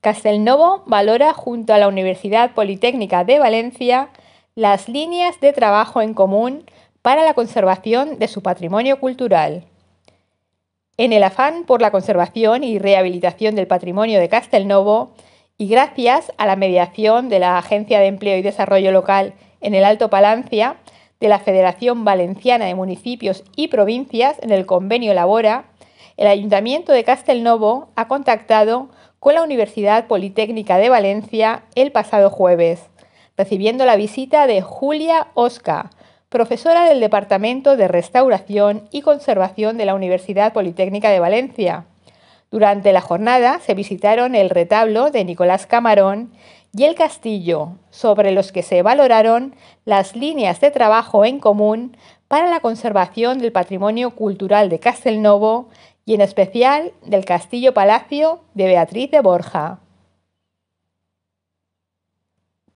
Castelnovo valora junto a la Universidad Politécnica de Valencia las líneas de trabajo en común para la conservación de su patrimonio cultural. En el afán por la conservación y rehabilitación del patrimonio de Castelnovo, y gracias a la mediación de la Agencia de Empleo y Desarrollo Local en el Alto Palancia, de la Federación Valenciana de Municipios y Provincias en el convenio Labora, el Ayuntamiento de Castelnovo ha contactado con la Universidad Politécnica de Valencia el pasado jueves, recibiendo la visita de Julia Osca, profesora del Departamento de Restauración y Conservación de la Universidad Politécnica de Valencia. Durante la jornada se visitaron el retablo de Nicolás Camarón y el castillo, sobre los que se valoraron las líneas de trabajo en común para la conservación del patrimonio cultural de Castelnovo y en especial del Castillo Palacio de Beatriz de Borja.